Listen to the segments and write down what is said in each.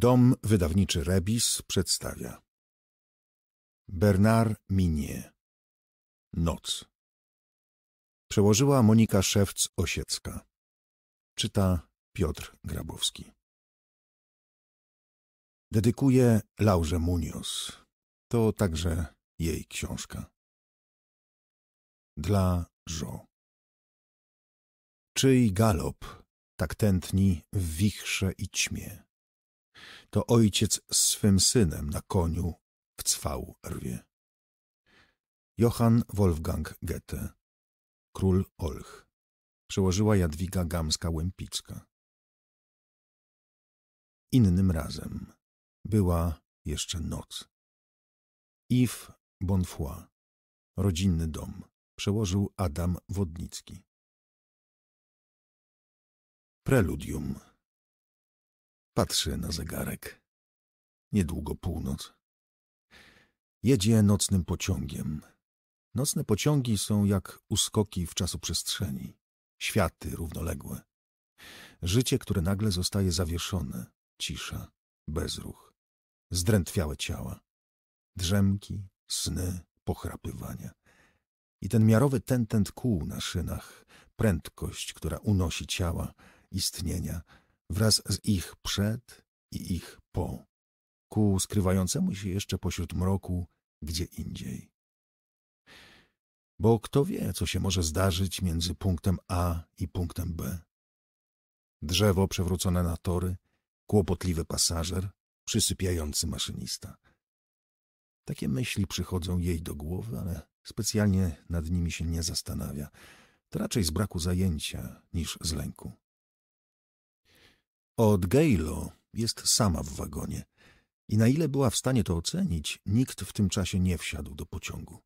Dom wydawniczy Rebis przedstawia Bernard Minie Noc Przełożyła Monika Szewc-Osiecka Czyta Piotr Grabowski Dedykuje Laurze Munoz To także jej książka Dla Żo Czyj galop tak tętni w wichrze i ćmie to ojciec z swym synem na koniu w cwał rwie. Johann Wolfgang Goethe, król Olch, przełożyła Jadwiga Gamska-Łępicka. Innym razem była jeszcze noc. Yves Bonfoy, rodzinny dom, przełożył Adam Wodnicki. Preludium Patrzy na zegarek. Niedługo północ. Jedzie nocnym pociągiem. Nocne pociągi są jak uskoki w czasu przestrzeni. Światy równoległe. Życie, które nagle zostaje zawieszone. Cisza, bezruch, zdrętwiałe ciała. Drzemki, sny, pochrapywania. I ten miarowy tentent kół na szynach, prędkość, która unosi ciała, istnienia, wraz z ich przed i ich po, ku skrywającemu się jeszcze pośród mroku gdzie indziej. Bo kto wie, co się może zdarzyć między punktem A i punktem B. Drzewo przewrócone na tory, kłopotliwy pasażer, przysypiający maszynista. Takie myśli przychodzą jej do głowy, ale specjalnie nad nimi się nie zastanawia. To raczej z braku zajęcia niż z lęku. Od Gailo jest sama w wagonie i na ile była w stanie to ocenić, nikt w tym czasie nie wsiadł do pociągu.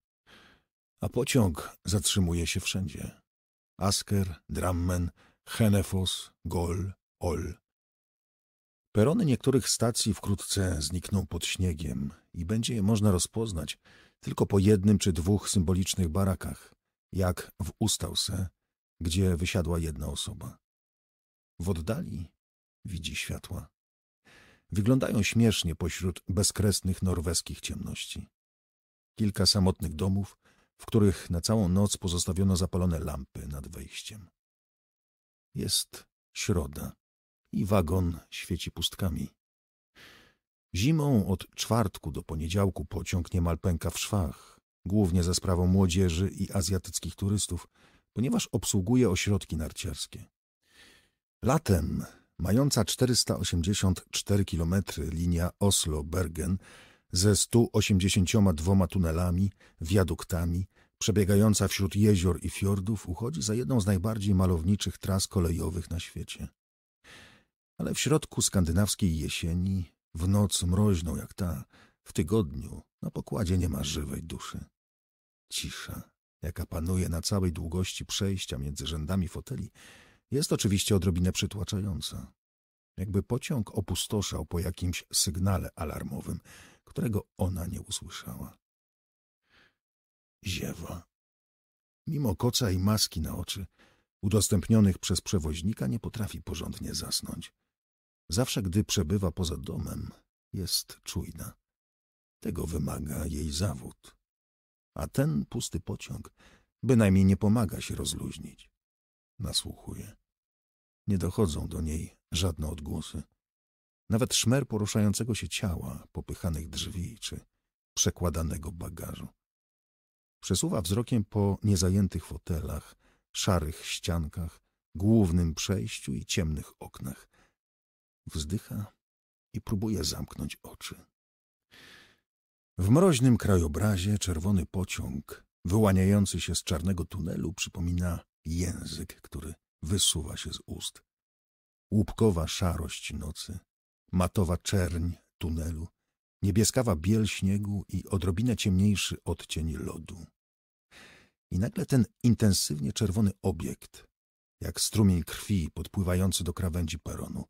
A pociąg zatrzymuje się wszędzie. Asker, Drammen, Henefos, Gol, Ol. Perony niektórych stacji wkrótce znikną pod śniegiem i będzie je można rozpoznać tylko po jednym czy dwóch symbolicznych barakach, jak w Ustause, gdzie wysiadła jedna osoba. W oddali widzi światła. Wyglądają śmiesznie pośród bezkresnych norweskich ciemności. Kilka samotnych domów, w których na całą noc pozostawiono zapalone lampy nad wejściem. Jest środa i wagon świeci pustkami. Zimą od czwartku do poniedziałku pociąg niemal pęka w szwach, głównie za sprawą młodzieży i azjatyckich turystów, ponieważ obsługuje ośrodki narciarskie. Latem mająca 484 km linia Oslo-Bergen ze 182 tunelami, wiaduktami, przebiegająca wśród jezior i fiordów, uchodzi za jedną z najbardziej malowniczych tras kolejowych na świecie. Ale w środku skandynawskiej jesieni, w noc mroźną jak ta, w tygodniu na pokładzie nie ma żywej duszy. Cisza, jaka panuje na całej długości przejścia między rzędami foteli, jest oczywiście odrobinę przytłaczająca. Jakby pociąg opustoszał po jakimś sygnale alarmowym, którego ona nie usłyszała. Ziewa. Mimo koca i maski na oczy, udostępnionych przez przewoźnika, nie potrafi porządnie zasnąć. Zawsze, gdy przebywa poza domem, jest czujna. Tego wymaga jej zawód. A ten pusty pociąg bynajmniej nie pomaga się rozluźnić. Nasłuchuje. Nie dochodzą do niej żadne odgłosy. Nawet szmer poruszającego się ciała, popychanych drzwi czy przekładanego bagażu. Przesuwa wzrokiem po niezajętych fotelach, szarych ściankach, głównym przejściu i ciemnych oknach. Wzdycha i próbuje zamknąć oczy. W mroźnym krajobrazie czerwony pociąg, wyłaniający się z czarnego tunelu, przypomina język, który wysuwa się z ust. Łupkowa szarość nocy, matowa czerń tunelu, niebieskawa biel śniegu i odrobinę ciemniejszy odcień lodu. I nagle ten intensywnie czerwony obiekt, jak strumień krwi podpływający do krawędzi peronu.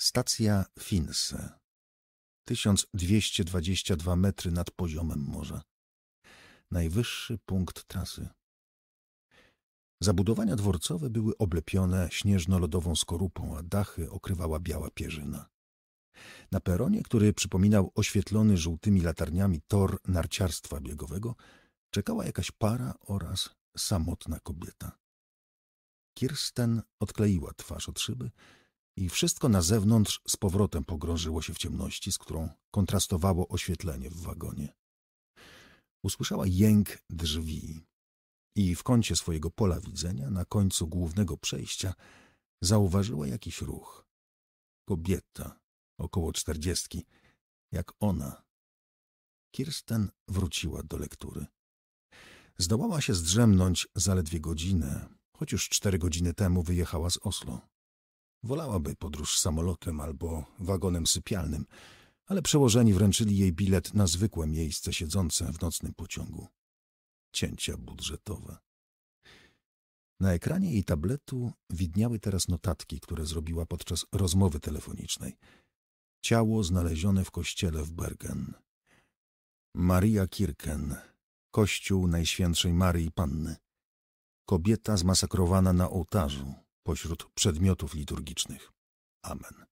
Stacja Finse, 1222 metry nad poziomem morza. Najwyższy punkt trasy. Zabudowania dworcowe były oblepione śnieżno-lodową skorupą, a dachy okrywała biała pierzyna. Na peronie, który przypominał oświetlony żółtymi latarniami tor narciarstwa biegowego, czekała jakaś para oraz samotna kobieta. Kirsten odkleiła twarz od szyby i wszystko na zewnątrz z powrotem pogrążyło się w ciemności, z którą kontrastowało oświetlenie w wagonie. Usłyszała jęk drzwi, i w kącie swojego pola widzenia, na końcu głównego przejścia, zauważyła jakiś ruch. Kobieta, około czterdziestki, jak ona. Kirsten wróciła do lektury. Zdołała się zdrzemnąć zaledwie godzinę, choć już cztery godziny temu wyjechała z Oslo. Wolałaby podróż samolotem albo wagonem sypialnym, ale przełożeni wręczyli jej bilet na zwykłe miejsce siedzące w nocnym pociągu cięcia budżetowe. Na ekranie jej tabletu widniały teraz notatki, które zrobiła podczas rozmowy telefonicznej. Ciało znalezione w kościele w Bergen. Maria Kirken, kościół Najświętszej Maryi Panny. Kobieta zmasakrowana na ołtarzu pośród przedmiotów liturgicznych. Amen.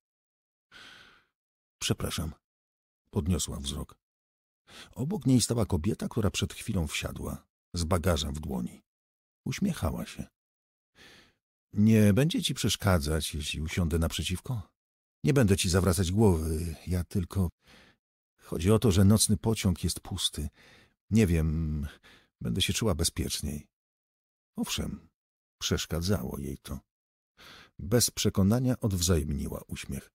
Przepraszam, podniosła wzrok. Obok niej stała kobieta, która przed chwilą wsiadła z bagażem w dłoni. Uśmiechała się. Nie będzie ci przeszkadzać, jeśli usiądę naprzeciwko? Nie będę ci zawracać głowy, ja tylko... Chodzi o to, że nocny pociąg jest pusty. Nie wiem, będę się czuła bezpieczniej. Owszem, przeszkadzało jej to. Bez przekonania odwzajemniła uśmiech.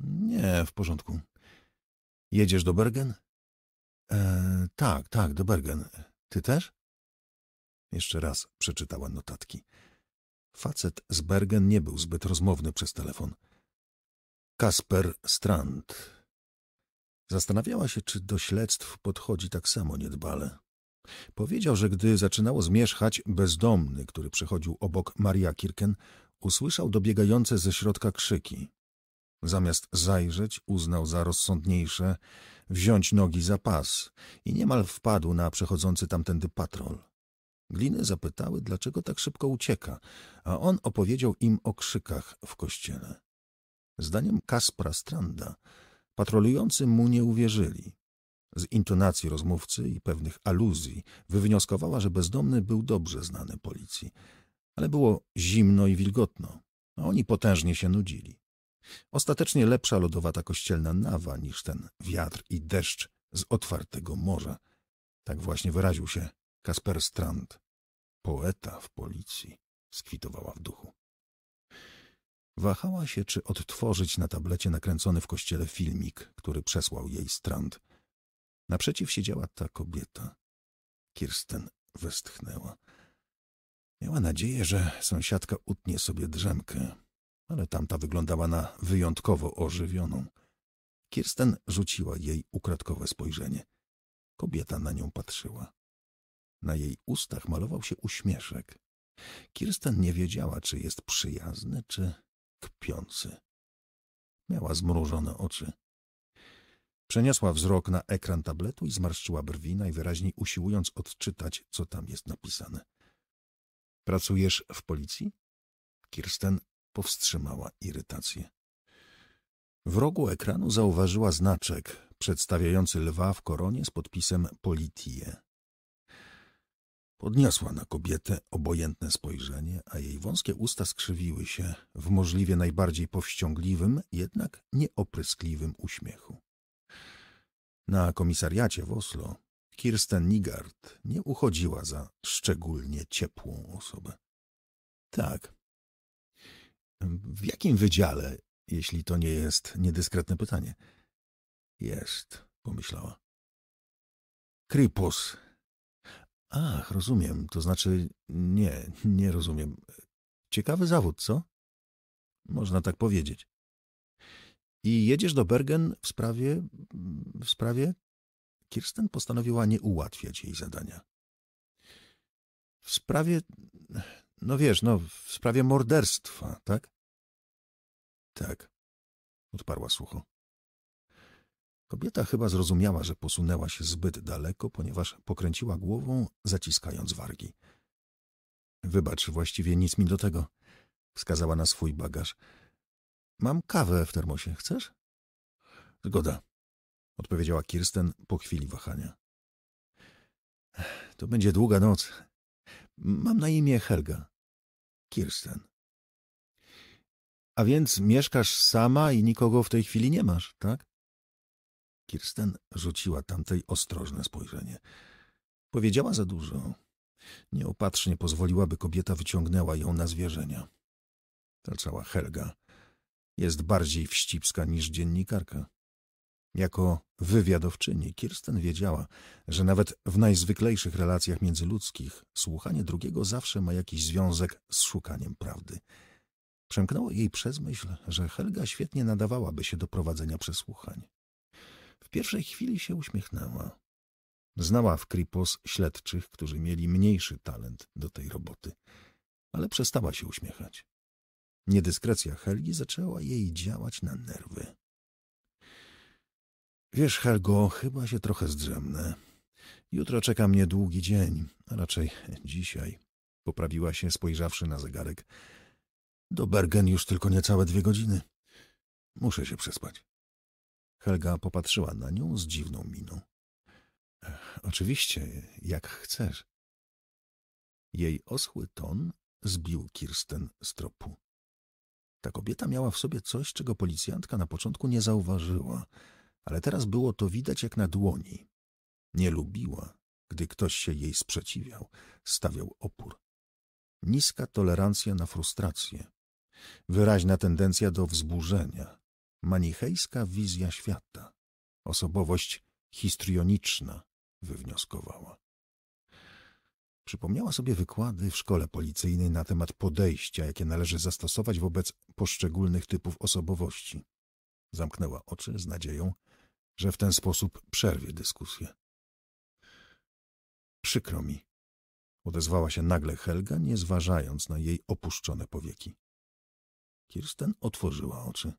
Nie, w porządku. Jedziesz do Bergen? E, tak, tak, do Bergen. Ty też? Jeszcze raz przeczytała notatki. Facet z Bergen nie był zbyt rozmowny przez telefon. Kasper Strand. Zastanawiała się, czy do śledztw podchodzi tak samo niedbale. Powiedział, że gdy zaczynało zmierzchać, bezdomny, który przechodził obok Maria Kirken, usłyszał dobiegające ze środka krzyki. Zamiast zajrzeć, uznał za rozsądniejsze wziąć nogi za pas i niemal wpadł na przechodzący tamtędy patrol. Gliny zapytały, dlaczego tak szybko ucieka, a on opowiedział im o krzykach w kościele. Zdaniem Kaspra Stranda patrolujący mu nie uwierzyli. Z intonacji rozmówcy i pewnych aluzji wywnioskowała, że bezdomny był dobrze znany policji, ale było zimno i wilgotno, a oni potężnie się nudzili. Ostatecznie lepsza lodowata kościelna nawa niż ten wiatr i deszcz z otwartego morza. Tak właśnie wyraził się Kasper Strand. Poeta w policji, skwitowała w duchu. Wahała się, czy odtworzyć na tablecie nakręcony w kościele filmik, który przesłał jej Strand. Naprzeciw siedziała ta kobieta. Kirsten westchnęła. Miała nadzieję, że sąsiadka utnie sobie drzemkę, ale tamta wyglądała na wyjątkowo ożywioną. Kirsten rzuciła jej ukradkowe spojrzenie. Kobieta na nią patrzyła. Na jej ustach malował się uśmieszek. Kirsten nie wiedziała, czy jest przyjazny, czy kpiący. Miała zmrużone oczy. Przeniosła wzrok na ekran tabletu i zmarszczyła brwi, najwyraźniej usiłując odczytać, co tam jest napisane. Pracujesz w policji? Kirsten powstrzymała irytację. W rogu ekranu zauważyła znaczek przedstawiający lwa w koronie z podpisem Politie. Podniosła na kobietę obojętne spojrzenie, a jej wąskie usta skrzywiły się w możliwie najbardziej powściągliwym, jednak nieopryskliwym uśmiechu. Na komisariacie w Oslo Kirsten Nigard nie uchodziła za szczególnie ciepłą osobę. Tak, w jakim wydziale, jeśli to nie jest niedyskretne pytanie? Jest, pomyślała. Krypus. Ach, rozumiem. To znaczy, nie, nie rozumiem. Ciekawy zawód, co? Można tak powiedzieć. I jedziesz do Bergen w sprawie... w sprawie... Kirsten postanowiła nie ułatwiać jej zadania. W sprawie no wiesz, no, w sprawie morderstwa, tak? Tak, odparła sucho. Kobieta chyba zrozumiała, że posunęła się zbyt daleko, ponieważ pokręciła głową, zaciskając wargi. Wybacz, właściwie nic mi do tego, wskazała na swój bagaż. Mam kawę w termosie, chcesz? Zgoda, odpowiedziała Kirsten po chwili wahania. To będzie długa noc. Mam na imię Helga. Kirsten. A więc mieszkasz sama i nikogo w tej chwili nie masz, tak? Kirsten rzuciła tamtej ostrożne spojrzenie. Powiedziała za dużo. Nieopatrznie pozwoliła, by kobieta wyciągnęła ją na zwierzenia. Zaczęła Helga. Jest bardziej wścibska niż dziennikarka. Jako wywiadowczyni Kirsten wiedziała, że nawet w najzwyklejszych relacjach międzyludzkich słuchanie drugiego zawsze ma jakiś związek z szukaniem prawdy. Przemknęło jej przez myśl, że Helga świetnie nadawałaby się do prowadzenia przesłuchań. W pierwszej chwili się uśmiechnęła. Znała w Kripos śledczych, którzy mieli mniejszy talent do tej roboty, ale przestała się uśmiechać. Niedyskrecja Helgi zaczęła jej działać na nerwy. Wiesz, Helgo, chyba się trochę zdrzemnę. Jutro czeka mnie długi dzień, a raczej dzisiaj. Poprawiła się, spojrzawszy na zegarek. Do Bergen już tylko niecałe dwie godziny. Muszę się przespać. Helga popatrzyła na nią z dziwną miną. Oczywiście, jak chcesz. Jej oschły ton zbił Kirsten z tropu. Ta kobieta miała w sobie coś, czego policjantka na początku nie zauważyła – ale teraz było to widać jak na dłoni. Nie lubiła, gdy ktoś się jej sprzeciwiał, stawiał opór. Niska tolerancja na frustrację, wyraźna tendencja do wzburzenia, manichejska wizja świata, osobowość histrioniczna, wywnioskowała. Przypomniała sobie wykłady w szkole policyjnej na temat podejścia, jakie należy zastosować wobec poszczególnych typów osobowości. Zamknęła oczy z nadzieją, że w ten sposób przerwie dyskusję. Przykro mi, odezwała się nagle Helga, nie zważając na jej opuszczone powieki. Kirsten otworzyła oczy.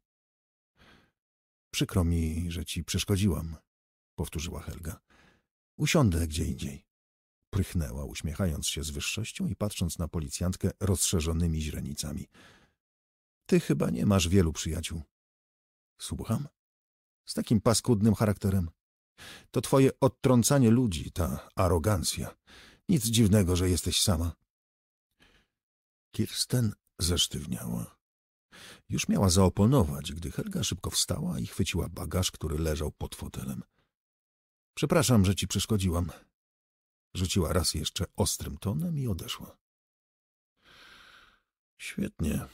Przykro mi, że ci przeszkodziłam, powtórzyła Helga. Usiądę gdzie indziej. Prychnęła, uśmiechając się z wyższością i patrząc na policjantkę rozszerzonymi źrenicami. Ty chyba nie masz wielu przyjaciół. Słucham? z takim paskudnym charakterem. To twoje odtrącanie ludzi, ta arogancja. Nic dziwnego, że jesteś sama. Kirsten zesztywniała. Już miała zaoponować, gdy Helga szybko wstała i chwyciła bagaż, który leżał pod fotelem. Przepraszam, że ci przeszkodziłam. Rzuciła raz jeszcze ostrym tonem i odeszła. Świetnie.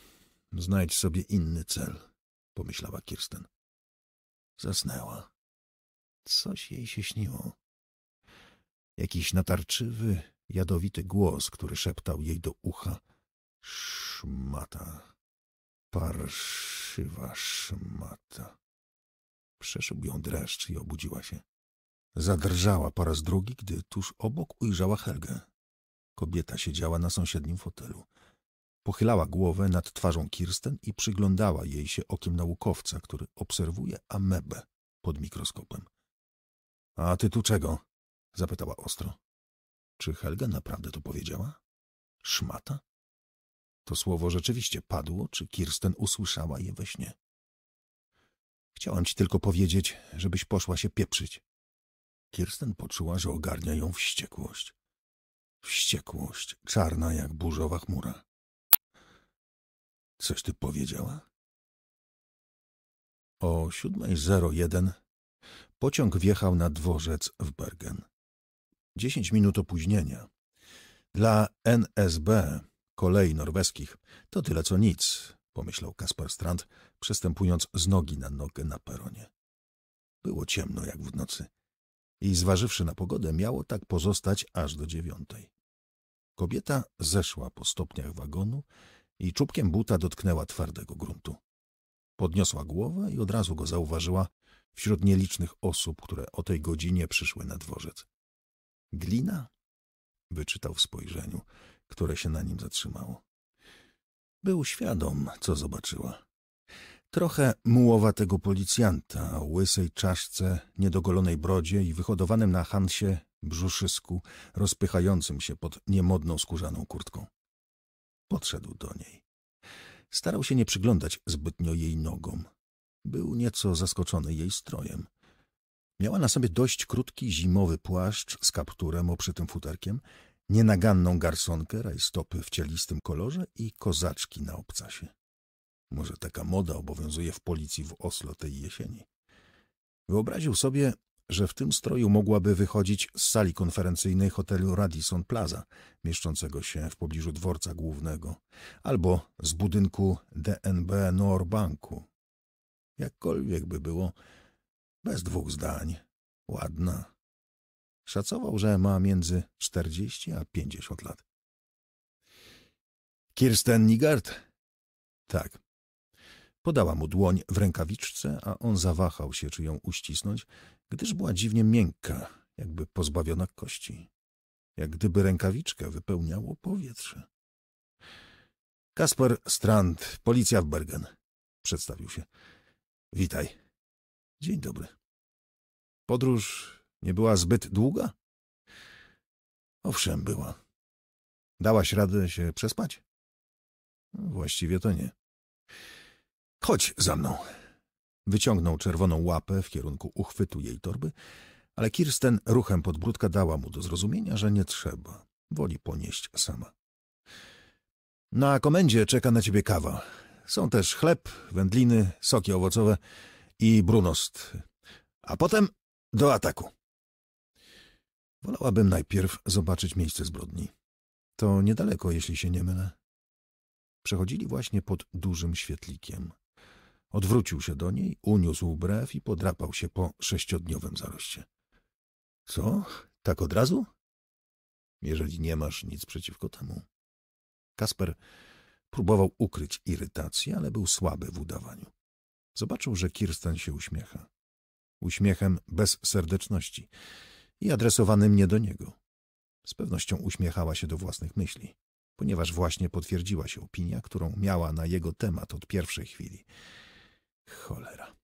Znajdź sobie inny cel, pomyślała Kirsten. Zasnęła. Coś jej się śniło. Jakiś natarczywy, jadowity głos, który szeptał jej do ucha. Szmata. Parszywa szmata. Przeszył ją dreszcz i obudziła się. Zadrżała po raz drugi, gdy tuż obok ujrzała Helgę. Kobieta siedziała na sąsiednim fotelu. Pochylała głowę nad twarzą Kirsten i przyglądała jej się okiem naukowca, który obserwuje amebę pod mikroskopem. — A ty tu czego? — zapytała ostro. — Czy Helga naprawdę to powiedziała? Szmata? To słowo rzeczywiście padło, czy Kirsten usłyszała je we śnie? Chciałam ci tylko powiedzieć, żebyś poszła się pieprzyć. Kirsten poczuła, że ogarnia ją wściekłość. Wściekłość, czarna jak burzowa chmura. Coś ty powiedziała? O 7.01 pociąg wjechał na dworzec w Bergen. Dziesięć minut opóźnienia. Dla NSB, kolei norweskich, to tyle co nic, pomyślał Kaspar Strand, przestępując z nogi na nogę na peronie. Było ciemno jak w nocy i zważywszy na pogodę, miało tak pozostać aż do dziewiątej. Kobieta zeszła po stopniach wagonu i czubkiem buta dotknęła twardego gruntu. Podniosła głowę i od razu go zauważyła wśród nielicznych osób, które o tej godzinie przyszły na dworzec. Glina? wyczytał w spojrzeniu, które się na nim zatrzymało. Był świadom, co zobaczyła. Trochę mułowatego policjanta o łysej czaszce, niedogolonej brodzie i wyhodowanym na hansie brzuszysku, rozpychającym się pod niemodną skórzaną kurtką podszedł do niej. Starał się nie przyglądać zbytnio jej nogom. Był nieco zaskoczony jej strojem. Miała na sobie dość krótki zimowy płaszcz z kapturem oprzytym futerkiem, nienaganną garsonkę, rajstopy w cielistym kolorze i kozaczki na obcasie. Może taka moda obowiązuje w policji w Oslo tej jesieni. Wyobraził sobie, że w tym stroju mogłaby wychodzić z sali konferencyjnej hotelu Radisson Plaza, mieszczącego się w pobliżu dworca głównego, albo z budynku DNB Norbanku. Jakkolwiek by było, bez dwóch zdań, ładna. Szacował, że ma między 40 a 50 lat. Kirsten Nigard? Tak. Podała mu dłoń w rękawiczce, a on zawahał się, czy ją uścisnąć, gdyż była dziwnie miękka, jakby pozbawiona kości. Jak gdyby rękawiczkę wypełniało powietrze. Kasper Strand, policja w Bergen. Przedstawił się. Witaj. Dzień dobry. Podróż nie była zbyt długa? Owszem, była. Dałaś radę się przespać? właściwie to nie. Chodź za mną. Wyciągnął czerwoną łapę w kierunku uchwytu jej torby, ale Kirsten ruchem podbródka dała mu do zrozumienia, że nie trzeba. Woli ponieść sama. Na komendzie czeka na ciebie kawa. Są też chleb, wędliny, soki owocowe i brunost. A potem do ataku. Wolałabym najpierw zobaczyć miejsce zbrodni. To niedaleko, jeśli się nie mylę. Przechodzili właśnie pod dużym świetlikiem. Odwrócił się do niej, uniósł brew i podrapał się po sześciodniowym zaroście. — Co? Tak od razu? — Jeżeli nie masz nic przeciwko temu. Kasper próbował ukryć irytację, ale był słaby w udawaniu. Zobaczył, że Kirsten się uśmiecha. Uśmiechem bez serdeczności i adresowanym nie do niego. Z pewnością uśmiechała się do własnych myśli, ponieważ właśnie potwierdziła się opinia, którą miała na jego temat od pierwszej chwili. Cholera.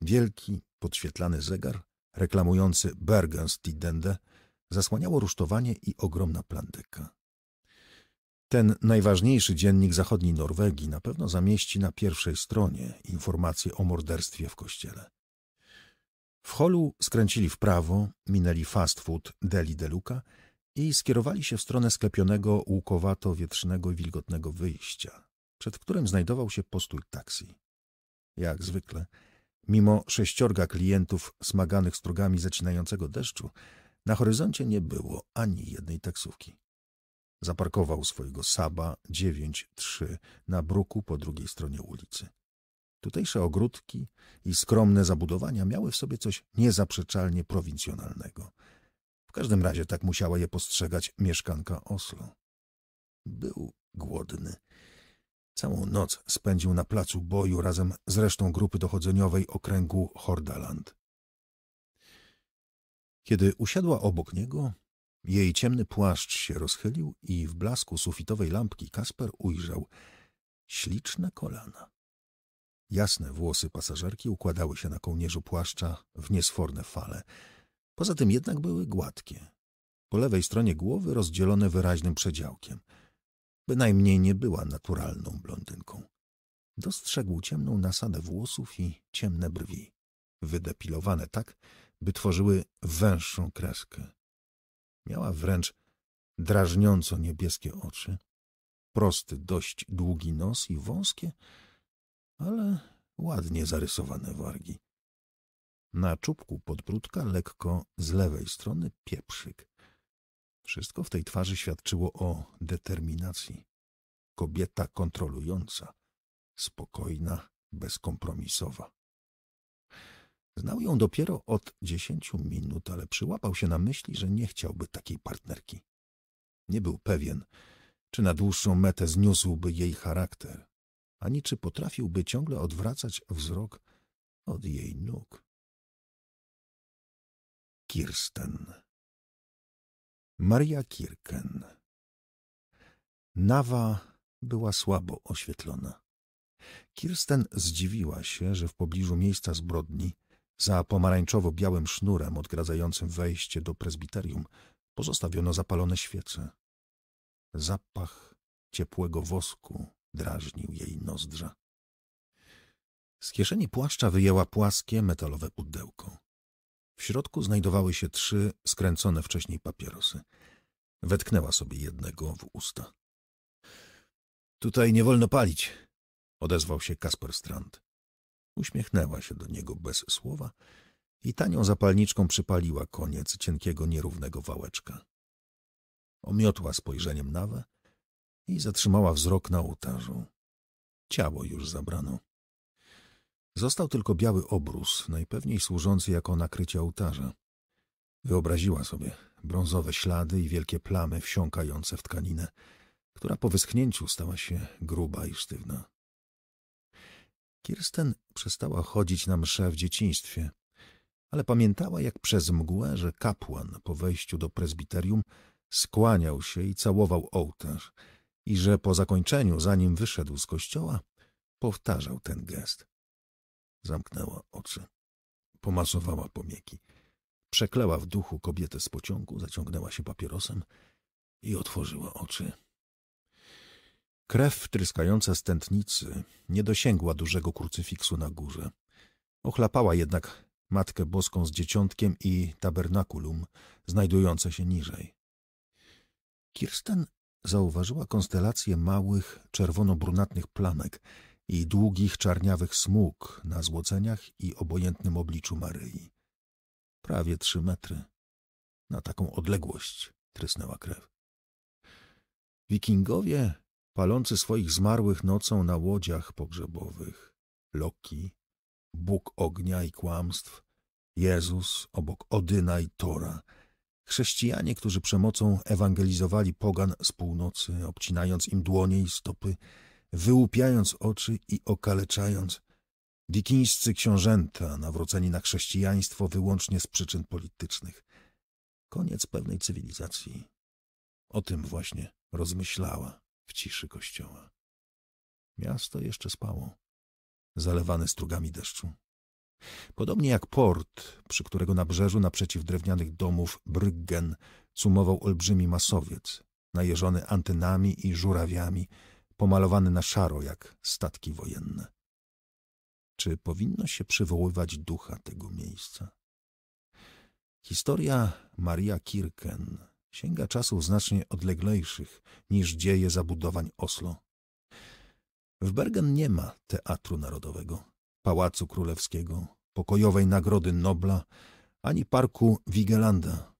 Wielki, podświetlany zegar, reklamujący Bergenstidende, zasłaniało rusztowanie i ogromna plandeka. Ten najważniejszy dziennik zachodniej Norwegii na pewno zamieści na pierwszej stronie informacje o morderstwie w kościele. W holu skręcili w prawo, minęli fast food Deli Deluca i skierowali się w stronę sklepionego, łukowato-wietrznego i wilgotnego wyjścia przed którym znajdował się postój taksi. Jak zwykle, mimo sześciorga klientów smaganych strugami zacinającego deszczu, na horyzoncie nie było ani jednej taksówki. Zaparkował swojego Saba 9-3 na bruku po drugiej stronie ulicy. Tutejsze ogródki i skromne zabudowania miały w sobie coś niezaprzeczalnie prowincjonalnego. W każdym razie tak musiała je postrzegać mieszkanka Oslo. Był głodny Całą noc spędził na placu boju razem z resztą grupy dochodzeniowej okręgu Hordaland. Kiedy usiadła obok niego, jej ciemny płaszcz się rozchylił i w blasku sufitowej lampki Kasper ujrzał śliczne kolana. Jasne włosy pasażerki układały się na kołnierzu płaszcza w niesforne fale. Poza tym jednak były gładkie. Po lewej stronie głowy rozdzielone wyraźnym przedziałkiem – Bynajmniej nie była naturalną blondynką. Dostrzegł ciemną nasadę włosów i ciemne brwi, wydepilowane tak, by tworzyły węższą kreskę. Miała wręcz drażniąco niebieskie oczy, prosty, dość długi nos i wąskie, ale ładnie zarysowane wargi. Na czubku podbródka lekko z lewej strony pieprzyk. Wszystko w tej twarzy świadczyło o determinacji. Kobieta kontrolująca, spokojna, bezkompromisowa. Znał ją dopiero od dziesięciu minut, ale przyłapał się na myśli, że nie chciałby takiej partnerki. Nie był pewien, czy na dłuższą metę zniósłby jej charakter, ani czy potrafiłby ciągle odwracać wzrok od jej nóg. Kirsten Maria Kirken. Nawa była słabo oświetlona. Kirsten zdziwiła się, że w pobliżu miejsca zbrodni, za pomarańczowo-białym sznurem odgradzającym wejście do prezbiterium, pozostawiono zapalone świece. Zapach ciepłego wosku drażnił jej nozdrza. Z kieszeni płaszcza wyjęła płaskie, metalowe pudełko. W środku znajdowały się trzy skręcone wcześniej papierosy. Wetknęła sobie jednego w usta. Tutaj nie wolno palić, odezwał się Kasper Strand. Uśmiechnęła się do niego bez słowa i tanią zapalniczką przypaliła koniec cienkiego, nierównego wałeczka. Omiotła spojrzeniem nawę i zatrzymała wzrok na ołtarzu. Ciało już zabrano. Został tylko biały obrus, najpewniej służący jako nakrycie ołtarza. Wyobraziła sobie brązowe ślady i wielkie plamy wsiąkające w tkaninę, która po wyschnięciu stała się gruba i sztywna. Kirsten przestała chodzić na msze w dzieciństwie, ale pamiętała jak przez mgłę, że kapłan po wejściu do prezbiterium skłaniał się i całował ołtarz i że po zakończeniu, zanim wyszedł z kościoła, powtarzał ten gest. Zamknęła oczy. Pomasowała powieki. przekleła w duchu kobietę z pociągu, zaciągnęła się papierosem i otworzyła oczy. Krew tryskająca z tętnicy nie dosięgła dużego krucyfiksu na górze. Ochlapała jednak Matkę Boską z Dzieciątkiem i Tabernakulum, znajdujące się niżej. Kirsten zauważyła konstelację małych, czerwono-brunatnych plamek, i długich czarniawych smug na złoceniach i obojętnym obliczu Maryi. Prawie trzy metry. Na taką odległość trysnęła krew. Wikingowie, palący swoich zmarłych nocą na łodziach pogrzebowych, Loki, Bóg ognia i kłamstw, Jezus obok Odyna i Tora, chrześcijanie, którzy przemocą ewangelizowali pogan z północy, obcinając im dłonie i stopy, wyłupiając oczy i okaleczając wikińscy książęta nawróceni na chrześcijaństwo wyłącznie z przyczyn politycznych. Koniec pewnej cywilizacji. O tym właśnie rozmyślała w ciszy kościoła. Miasto jeszcze spało, zalewane strugami deszczu. Podobnie jak port, przy którego nabrzeżu naprzeciw drewnianych domów Bryggen cumował olbrzymi masowiec, najeżony antenami i żurawiami, pomalowany na szaro jak statki wojenne. Czy powinno się przywoływać ducha tego miejsca? Historia Maria Kirken sięga czasów znacznie odleglejszych niż dzieje zabudowań Oslo. W Bergen nie ma Teatru Narodowego, Pałacu Królewskiego, Pokojowej Nagrody Nobla, ani Parku Wigelanda.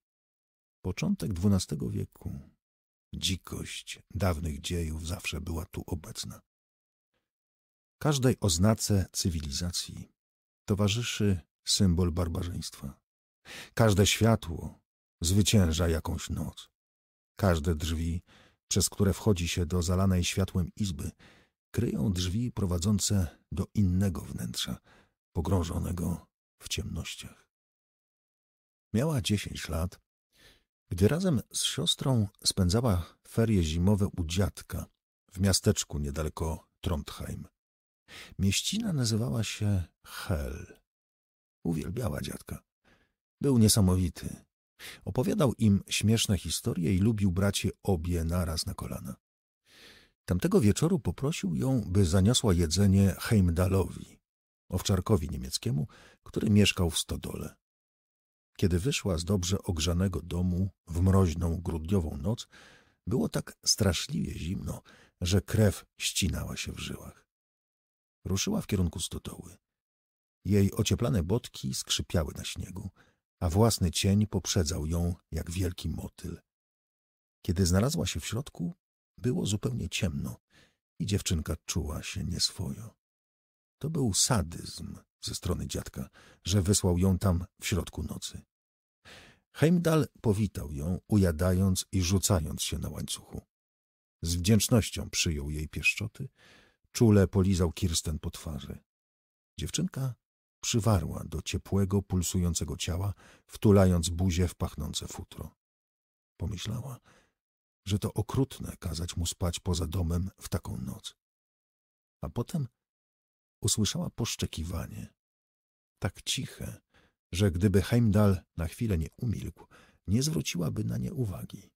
Początek XII wieku Dzikość dawnych dziejów zawsze była tu obecna. Każdej oznace cywilizacji towarzyszy symbol barbarzyństwa. Każde światło zwycięża jakąś noc. Każde drzwi, przez które wchodzi się do zalanej światłem izby, kryją drzwi prowadzące do innego wnętrza, pogrążonego w ciemnościach. Miała dziesięć lat, gdy razem z siostrą spędzała ferie zimowe u dziadka w miasteczku niedaleko Trondheim. Mieścina nazywała się Hel. Uwielbiała dziadka. Był niesamowity. Opowiadał im śmieszne historie i lubił bracie obie naraz na kolana. Tamtego wieczoru poprosił ją, by zaniosła jedzenie Heimdalowi, owczarkowi niemieckiemu, który mieszkał w stodole. Kiedy wyszła z dobrze ogrzanego domu w mroźną grudniową noc, było tak straszliwie zimno, że krew ścinała się w żyłach. Ruszyła w kierunku stodoły. Jej ocieplane botki skrzypiały na śniegu, a własny cień poprzedzał ją jak wielki motyl. Kiedy znalazła się w środku, było zupełnie ciemno i dziewczynka czuła się nieswojo. To był sadyzm, ze strony dziadka, że wysłał ją tam w środku nocy. Heimdall powitał ją, ujadając i rzucając się na łańcuchu. Z wdzięcznością przyjął jej pieszczoty, czule polizał Kirsten po twarzy. Dziewczynka przywarła do ciepłego, pulsującego ciała, wtulając buzię w pachnące futro. Pomyślała, że to okrutne kazać mu spać poza domem w taką noc. A potem usłyszała poszczekiwanie, tak ciche, że gdyby Heimdall na chwilę nie umilkł, nie zwróciłaby na nie uwagi.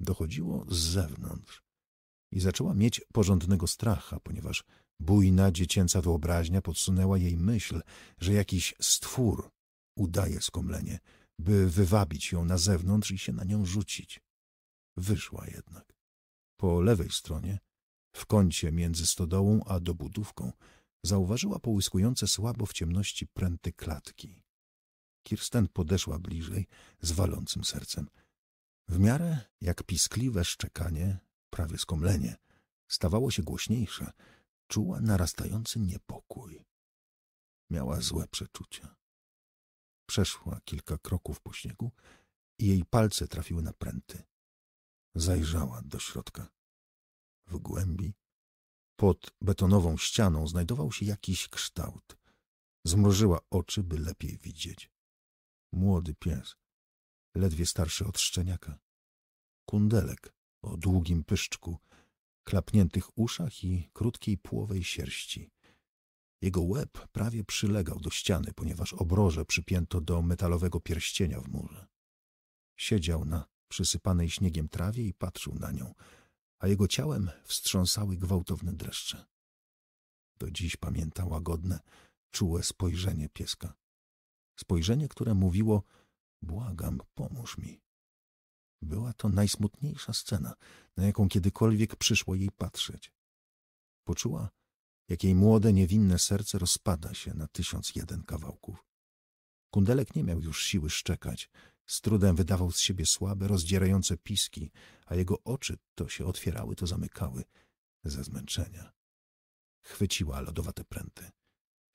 Dochodziło z zewnątrz i zaczęła mieć porządnego stracha, ponieważ bujna dziecięca wyobraźnia podsunęła jej myśl, że jakiś stwór udaje skomlenie, by wywabić ją na zewnątrz i się na nią rzucić. Wyszła jednak. Po lewej stronie, w kącie między stodołą a dobudówką, zauważyła połyskujące słabo w ciemności pręty klatki. Kirsten podeszła bliżej z walącym sercem. W miarę jak piskliwe szczekanie, prawie skomlenie, stawało się głośniejsze, czuła narastający niepokój. Miała złe przeczucia. Przeszła kilka kroków po śniegu i jej palce trafiły na pręty. Zajrzała do środka. W głębi pod betonową ścianą znajdował się jakiś kształt. Zmrużyła oczy, by lepiej widzieć. Młody pies, ledwie starszy od szczeniaka. Kundelek o długim pyszczku, klapniętych uszach i krótkiej płowej sierści. Jego łeb prawie przylegał do ściany, ponieważ obroże przypięto do metalowego pierścienia w murze. Siedział na przysypanej śniegiem trawie i patrzył na nią – a jego ciałem wstrząsały gwałtowne dreszcze. Do dziś pamięta łagodne, czułe spojrzenie pieska. Spojrzenie, które mówiło błagam, pomóż mi. Była to najsmutniejsza scena, na jaką kiedykolwiek przyszło jej patrzeć. Poczuła, jak jej młode, niewinne serce rozpada się na tysiąc jeden kawałków. Kundelek nie miał już siły szczekać, z trudem wydawał z siebie słabe, rozdzierające piski, a jego oczy to się otwierały, to zamykały ze zmęczenia. Chwyciła lodowate pręty.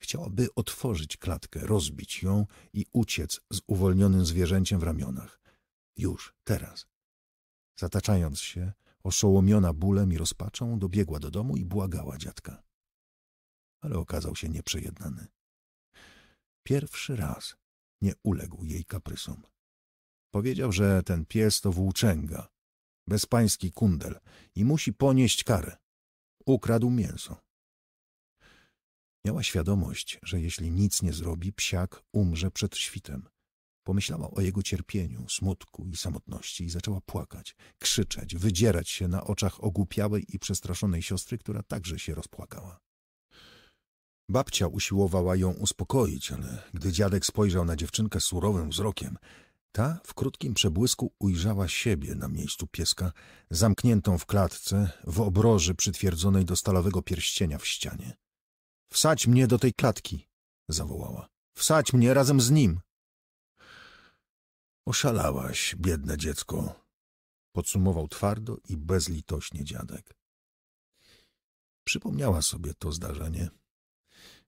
Chciałaby otworzyć klatkę, rozbić ją i uciec z uwolnionym zwierzęciem w ramionach. Już, teraz. Zataczając się, oszołomiona bólem i rozpaczą, dobiegła do domu i błagała dziadka. Ale okazał się nieprzejednany. Pierwszy raz nie uległ jej kaprysom. Powiedział, że ten pies to włóczęga, bezpański kundel i musi ponieść karę. Ukradł mięso. Miała świadomość, że jeśli nic nie zrobi, psiak umrze przed świtem. Pomyślała o jego cierpieniu, smutku i samotności i zaczęła płakać, krzyczeć, wydzierać się na oczach ogłupiałej i przestraszonej siostry, która także się rozpłakała. Babcia usiłowała ją uspokoić, ale gdy dziadek spojrzał na dziewczynkę surowym wzrokiem, ta w krótkim przebłysku ujrzała siebie na miejscu pieska, zamkniętą w klatce, w obroży przytwierdzonej do stalowego pierścienia w ścianie. — Wsadź mnie do tej klatki! — zawołała. — Wsadź mnie razem z nim! — Oszalałaś, biedne dziecko! — podsumował twardo i bezlitośnie dziadek. Przypomniała sobie to zdarzenie.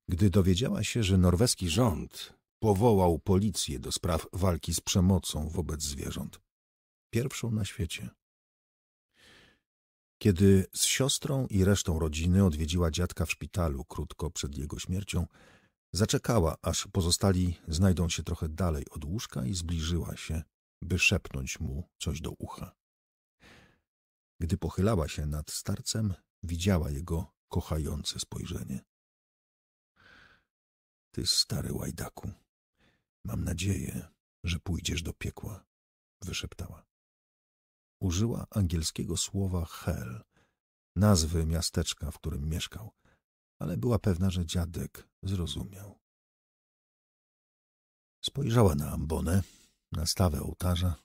Gdy dowiedziała się, że norweski rząd powołał policję do spraw walki z przemocą wobec zwierząt. Pierwszą na świecie. Kiedy z siostrą i resztą rodziny odwiedziła dziadka w szpitalu krótko przed jego śmiercią, zaczekała, aż pozostali znajdą się trochę dalej od łóżka i zbliżyła się, by szepnąć mu coś do ucha. Gdy pochylała się nad starcem, widziała jego kochające spojrzenie. Ty stary łajdaku, Mam nadzieję, że pójdziesz do piekła, wyszeptała. Użyła angielskiego słowa hell, nazwy miasteczka, w którym mieszkał, ale była pewna, że dziadek zrozumiał. Spojrzała na ambonę, na stawę ołtarza,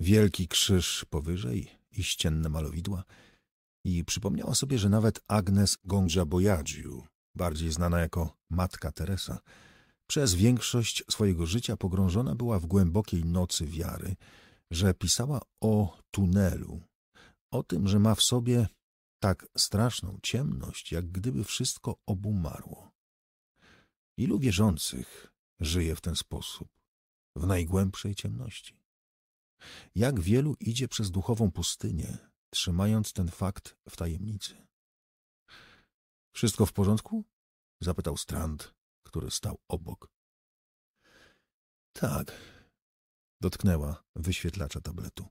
wielki krzyż powyżej i ścienne malowidła i przypomniała sobie, że nawet Agnes Gongja Bojadziu, bardziej znana jako Matka Teresa, przez większość swojego życia pogrążona była w głębokiej nocy wiary, że pisała o tunelu, o tym, że ma w sobie tak straszną ciemność, jak gdyby wszystko obumarło. Ilu wierzących żyje w ten sposób, w najgłębszej ciemności? Jak wielu idzie przez duchową pustynię, trzymając ten fakt w tajemnicy? Wszystko w porządku? zapytał Strand, który stał obok. Tak. Dotknęła wyświetlacza tabletu.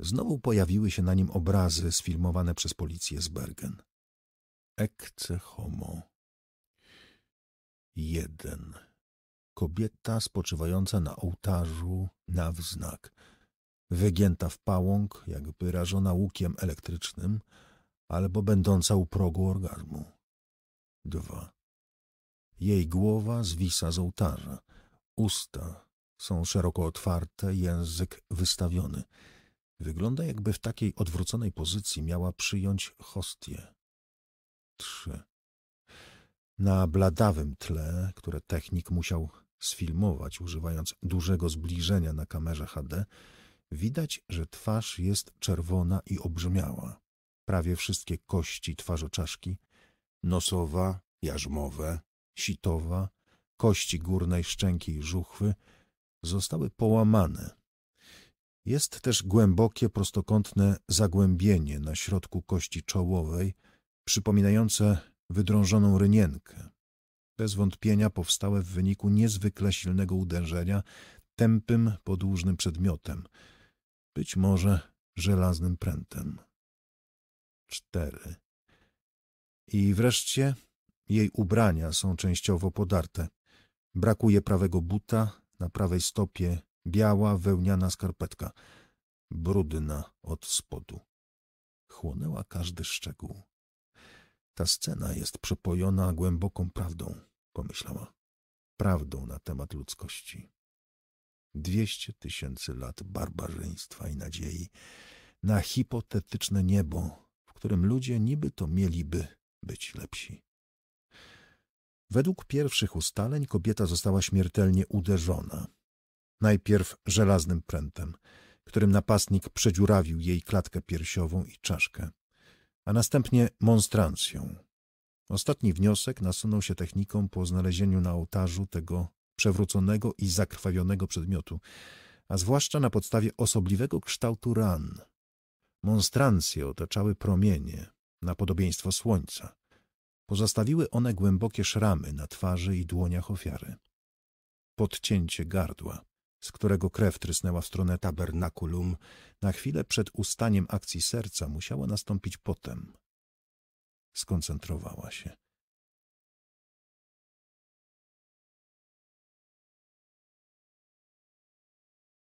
Znowu pojawiły się na nim obrazy sfilmowane przez policję z Bergen. Ekce homo. Jeden. Kobieta spoczywająca na ołtarzu na wznak. Wygięta w pałąk, jakby rażona łukiem elektrycznym, albo będąca u progu orgazmu. Dwa. Jej głowa zwisa z ołtarza. Usta są szeroko otwarte, język wystawiony. Wygląda, jakby w takiej odwróconej pozycji miała przyjąć hostię. Trzy. Na bladawym tle, które technik musiał sfilmować, używając dużego zbliżenia na kamerze HD, widać, że twarz jest czerwona i obrzmiała. Prawie wszystkie kości twarzoczaszki, nosowa, jarzmowe, sitowa, kości górnej szczęki i żuchwy zostały połamane. Jest też głębokie, prostokątne zagłębienie na środku kości czołowej, przypominające wydrążoną rynienkę. Bez wątpienia powstałe w wyniku niezwykle silnego uderzenia tępym, podłużnym przedmiotem, być może żelaznym prętem. Cztery. I wreszcie jej ubrania są częściowo podarte. Brakuje prawego buta, na prawej stopie biała wełniana skarpetka, brudna od spodu. Chłonęła każdy szczegół. Ta scena jest przepojona głęboką prawdą, pomyślała. Prawdą na temat ludzkości. Dwieście tysięcy lat barbarzyństwa i nadziei na hipotetyczne niebo, w którym ludzie niby to mieliby być lepsi. Według pierwszych ustaleń kobieta została śmiertelnie uderzona. Najpierw żelaznym prętem, którym napastnik przedziurawił jej klatkę piersiową i czaszkę, a następnie monstrancją. Ostatni wniosek nasunął się techniką po znalezieniu na ołtarzu tego przewróconego i zakrwawionego przedmiotu, a zwłaszcza na podstawie osobliwego kształtu ran. Monstrancje otaczały promienie, na podobieństwo słońca. Pozostawiły one głębokie szramy na twarzy i dłoniach ofiary. Podcięcie gardła, z którego krew trysnęła w stronę tabernakulum, na chwilę przed ustaniem akcji serca musiało nastąpić potem. Skoncentrowała się.